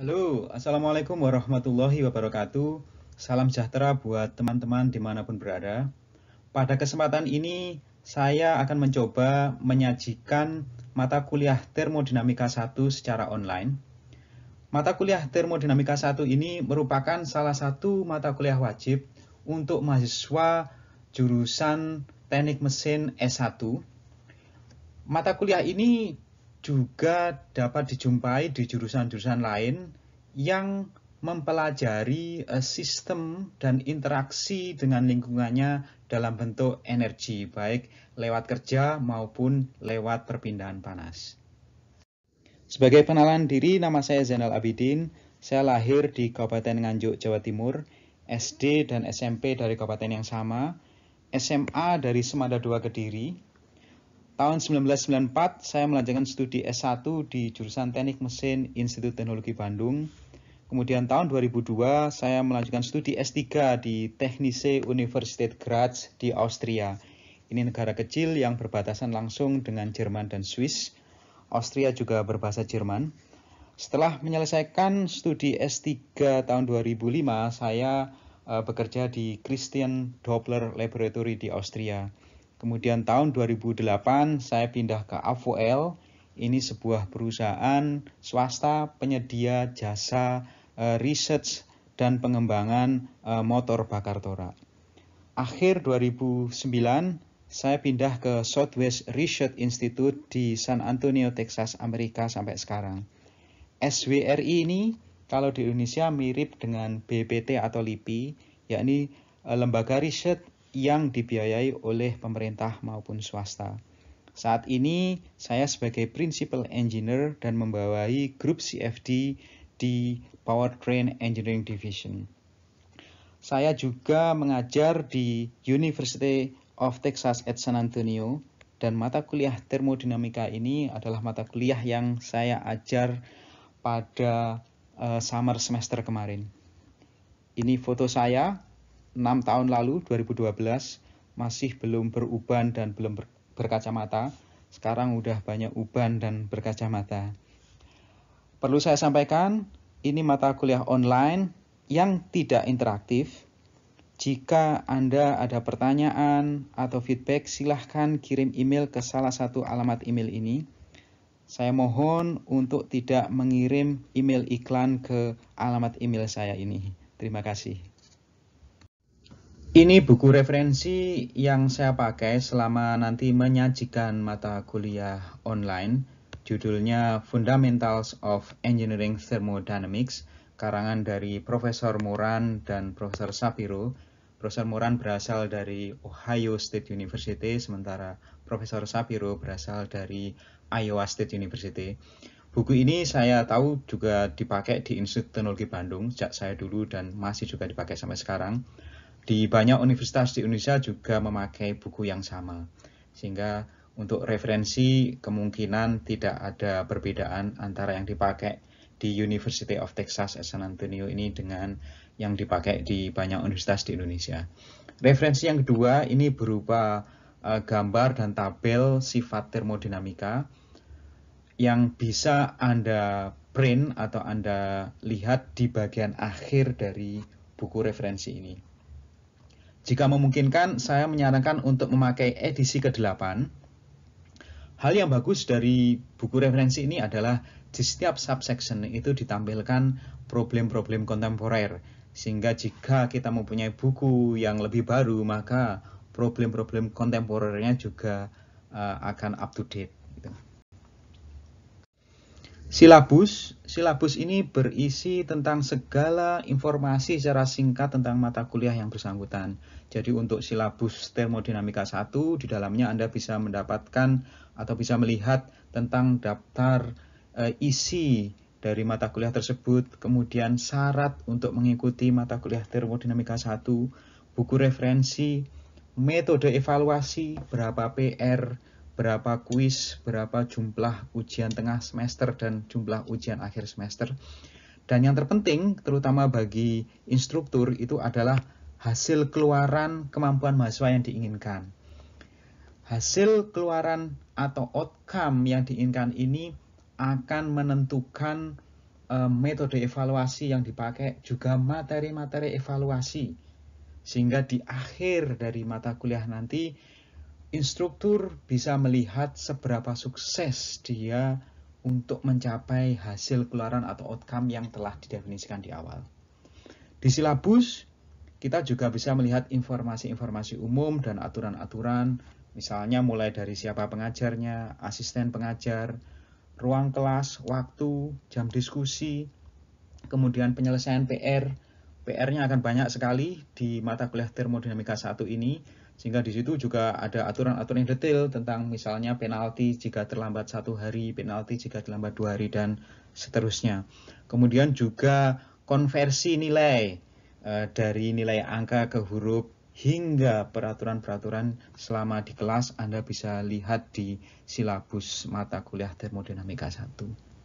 Halo, Assalamualaikum warahmatullahi wabarakatuh. Salam sejahtera buat teman-teman dimanapun berada. Pada kesempatan ini, saya akan mencoba menyajikan mata kuliah Termodinamika 1 secara online. Mata kuliah Termodinamika 1 ini merupakan salah satu mata kuliah wajib untuk mahasiswa jurusan Teknik Mesin S1. Mata kuliah ini juga dapat dijumpai di jurusan-jurusan lain yang mempelajari eh, sistem dan interaksi dengan lingkungannya dalam bentuk energi, baik lewat kerja maupun lewat perpindahan panas. Sebagai penalan diri, nama saya Zainal Abidin. Saya lahir di Kabupaten Nganjuk, Jawa Timur. SD dan SMP dari kabupaten yang sama, SMA dari Semada dua, Kediri, Tahun 1994 saya melanjutkan studi S1 di jurusan Teknik Mesin Institut Teknologi Bandung. Kemudian tahun 2002 saya melanjutkan studi S3 di Technische Universität Graz di Austria. Ini negara kecil yang berbatasan langsung dengan Jerman dan Swiss. Austria juga berbahasa Jerman. Setelah menyelesaikan studi S3 tahun 2005, saya eh, bekerja di Christian Doppler Laboratory di Austria. Kemudian tahun 2008 saya pindah ke Avoel. Ini sebuah perusahaan swasta penyedia jasa e, research dan pengembangan eh, motor bakar torak. Akhir 2009 saya pindah ke Southwest Research Institute di San Antonio, Texas, Amerika sampai sekarang. SWRI ini kalau di Indonesia mirip dengan BPT atau LIPI, yakni eh, lembaga riset yang dibiayai oleh pemerintah maupun swasta. Saat ini saya sebagai Principal Engineer dan membawahi grup CFD di Powertrain Engineering Division. Saya juga mengajar di University of Texas at San Antonio dan mata kuliah termodinamika ini adalah mata kuliah yang saya ajar pada uh, summer semester kemarin. Ini foto saya 6 tahun lalu 2012 masih belum beruban dan belum berkacamata. Sekarang udah banyak uban dan berkacamata. Perlu saya sampaikan, ini mata kuliah online yang tidak interaktif. Jika Anda ada pertanyaan atau feedback, silahkan kirim email ke salah satu alamat email ini. Saya mohon untuk tidak mengirim email iklan ke alamat email saya ini. Terima kasih. Ini buku referensi yang saya pakai selama nanti menyajikan mata kuliah online. Judulnya Fundamentals of Engineering Thermodynamics, karangan dari Profesor Moran dan Profesor Sapiro. Profesor Moran berasal dari Ohio State University, sementara Profesor Sapiro berasal dari Iowa State University. Buku ini saya tahu juga dipakai di Institut Teknologi Bandung sejak saya dulu dan masih juga dipakai sampai sekarang. Di banyak universitas di Indonesia juga memakai buku yang sama, sehingga untuk referensi kemungkinan tidak ada perbedaan antara yang dipakai di University of Texas at San Antonio ini dengan yang dipakai di banyak universitas di Indonesia. Referensi yang kedua ini berupa eh, gambar dan tabel sifat termodinamika yang bisa Anda print atau Anda lihat di bagian akhir dari buku referensi ini. Jika memungkinkan, saya menyarankan untuk memakai edisi ke-8. Hal yang bagus dari buku referensi ini adalah di setiap subsection itu ditampilkan problem-problem kontemporer. Sehingga jika kita mempunyai buku yang lebih baru, maka problem-problem kontemporernya juga eh, akan up to date. Silabus, silabus ini berisi tentang segala informasi secara singkat tentang mata kuliah yang bersangkutan. Jadi untuk silabus termodinamika 1 di dalamnya Anda bisa mendapatkan atau bisa melihat tentang daftar e, isi dari mata kuliah tersebut, kemudian syarat untuk mengikuti mata kuliah termodinamika 1, buku referensi, metode evaluasi, berapa PR, berapa kuis, berapa jumlah ujian tengah semester dan jumlah ujian akhir semester. Dan yang terpenting terutama bagi instruktur itu adalah hasil keluaran kemampuan mahasiswa yang diinginkan. Hasil keluaran atau outcome yang diinginkan ini akan menentukan eh, metode evaluasi yang dipakai juga materi-materi evaluasi sehingga di akhir dari mata kuliah nanti instruktur bisa melihat seberapa sukses dia untuk mencapai hasil keluaran atau outcome yang telah didefinisikan di awal. Di silabus, kita juga bisa melihat informasi-informasi umum dan aturan-aturan, misalnya mulai dari siapa pengajarnya, asisten pengajar, ruang kelas, waktu, jam diskusi, kemudian penyelesaian PR, PR-nya akan banyak sekali di mata kuliah termodinamika 1 ini, sehingga di situ juga ada aturan-aturan yang detail tentang misalnya penalti jika terlambat satu hari, penalti jika terlambat dua hari, dan seterusnya. Kemudian juga konversi nilai eh, dari nilai angka ke huruf hingga peraturan-peraturan selama di kelas Anda bisa lihat di silabus mata kuliah termodinamika 1.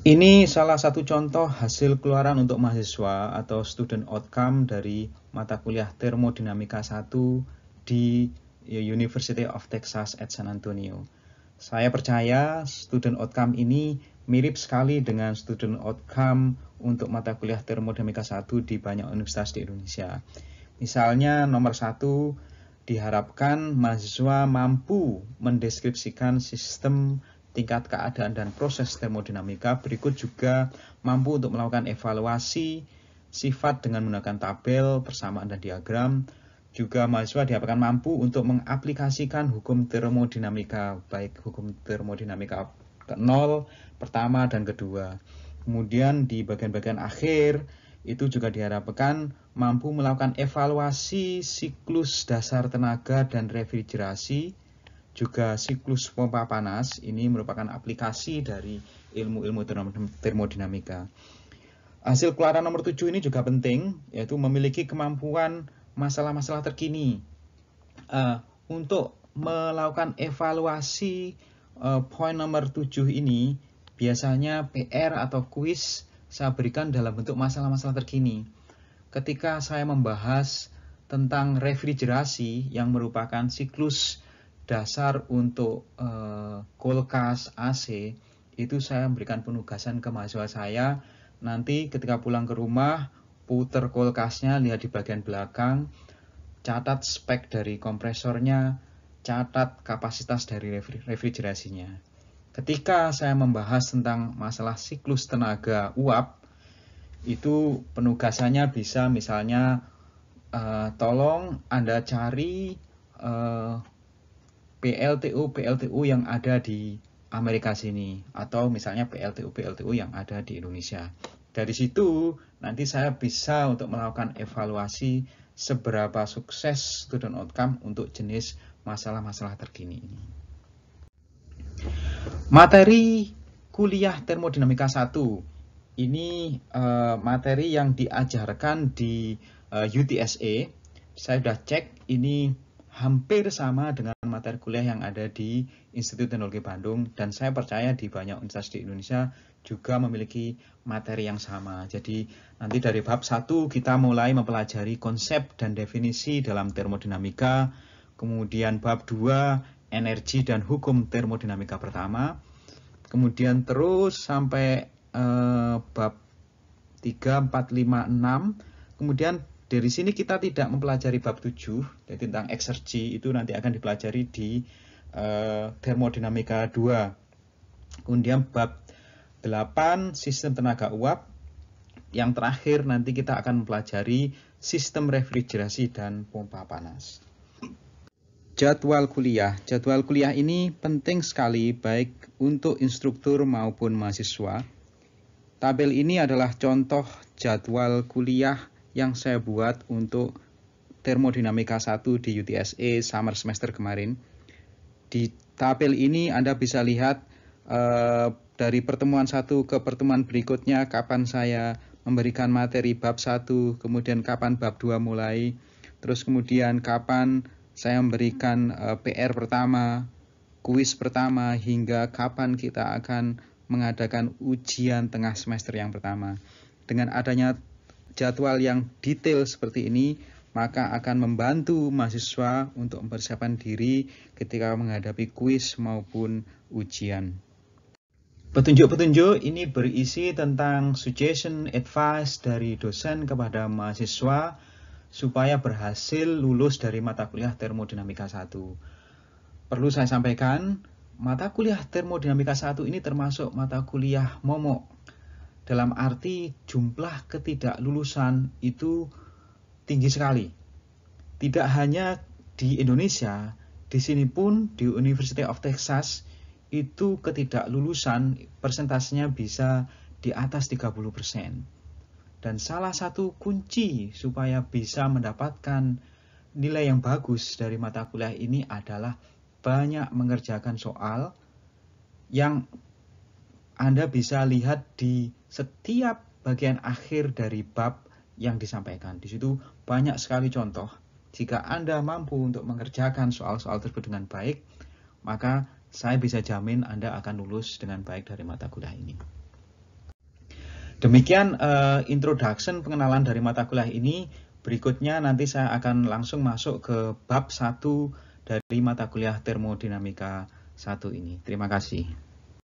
Ini salah satu contoh hasil keluaran untuk mahasiswa atau student outcome dari mata kuliah Termodinamika 1 di ya, University of Texas at San Antonio. Saya percaya student outcome ini mirip sekali dengan student outcome untuk mata kuliah Termodinamika 1 di banyak universitas di Indonesia. Misalnya nomor satu diharapkan mahasiswa mampu mendeskripsikan sistem tingkat keadaan dan proses termodinamika. Berikut juga mampu untuk melakukan evaluasi sifat dengan menggunakan tabel, persamaan, dan diagram. Juga mahasiswa diharapkan mampu untuk mengaplikasikan hukum termodinamika, baik hukum termodinamika ke nol, pertama, dan kedua. Kemudian di bagian-bagian akhir, itu juga diharapkan mampu melakukan evaluasi siklus dasar tenaga dan refrigerasi, juga siklus pompa panas ini merupakan aplikasi dari ilmu-ilmu termodinamika. Hasil keluaran nomor 7 ini juga penting, yaitu memiliki kemampuan masalah-masalah terkini uh, untuk melakukan evaluasi uh, poin nomor 7 ini biasanya PR atau kuis saya berikan dalam bentuk masalah-masalah terkini. Ketika saya membahas tentang refrigerasi yang merupakan siklus dasar untuk uh, kulkas AC itu saya memberikan penugasan ke mahasiswa saya nanti ketika pulang ke rumah puter kulkasnya lihat di bagian belakang catat spek dari kompresornya catat kapasitas dari refrigerasinya ketika saya membahas tentang masalah siklus tenaga uap itu penugasannya bisa misalnya uh, tolong anda cari eh, PLTU PLTU yang ada di Amerika sini atau misalnya PLTU PLTU yang ada di Indonesia. Dari situ nanti saya bisa untuk melakukan evaluasi seberapa sukses student outcome untuk jenis masalah-masalah terkini ini. Materi kuliah termodinamika 1 ini eh, materi yang diajarkan di eh, UTSA. Saya sudah cek ini hampir sama dengan Materi kuliah yang ada di Institut Teknologi Bandung dan saya percaya di banyak universitas di Indonesia juga memiliki materi yang sama. Jadi nanti dari bab 1 kita mulai mempelajari konsep dan definisi dalam termodinamika, kemudian bab 2 energi dan hukum termodinamika pertama, kemudian terus sampai eh, bab 3, 4, 5, 6, kemudian dari sini kita tidak mempelajari bab 7 jadi tentang eksergi itu nanti akan dipelajari di uh, termodinamika 2. Kemudian bab 8 sistem tenaga uap. Yang terakhir nanti kita akan mempelajari sistem refrigerasi dan pompa panas. Jadwal kuliah. Jadwal kuliah ini penting sekali baik untuk instruktur maupun mahasiswa. Tabel ini adalah contoh jadwal kuliah yang saya buat untuk termodinamika 1 di UTSA summer semester kemarin. Di tabel ini Anda bisa lihat eh, dari pertemuan satu ke pertemuan berikutnya kapan saya memberikan materi bab 1, kemudian kapan bab 2 mulai, terus kemudian kapan saya memberikan eh, PR pertama, kuis pertama hingga kapan kita akan mengadakan ujian tengah semester yang pertama. Dengan adanya jadwal yang detail seperti ini maka akan membantu mahasiswa untuk mempersiapkan diri ketika menghadapi kuis maupun ujian. Petunjuk-petunjuk ini berisi tentang suggestion advice dari dosen kepada mahasiswa supaya berhasil lulus dari mata kuliah termodinamika 1. Perlu saya sampaikan, mata kuliah termodinamika 1 ini termasuk mata kuliah momok dalam arti jumlah ketidaklulusan itu tinggi sekali. Tidak hanya di Indonesia, di sini pun di University of Texas itu ketidaklulusan persentasenya bisa di atas 30%. Dan salah satu kunci supaya bisa mendapatkan nilai yang bagus dari mata kuliah ini adalah banyak mengerjakan soal yang anda bisa lihat di setiap bagian akhir dari bab yang disampaikan. Di situ banyak sekali contoh. Jika Anda mampu untuk mengerjakan soal-soal tersebut dengan baik, maka saya bisa jamin Anda akan lulus dengan baik dari mata kuliah ini. Demikian uh, introduction pengenalan dari mata kuliah ini. Berikutnya nanti saya akan langsung masuk ke bab 1 dari mata kuliah termodinamika 1 ini. Terima kasih.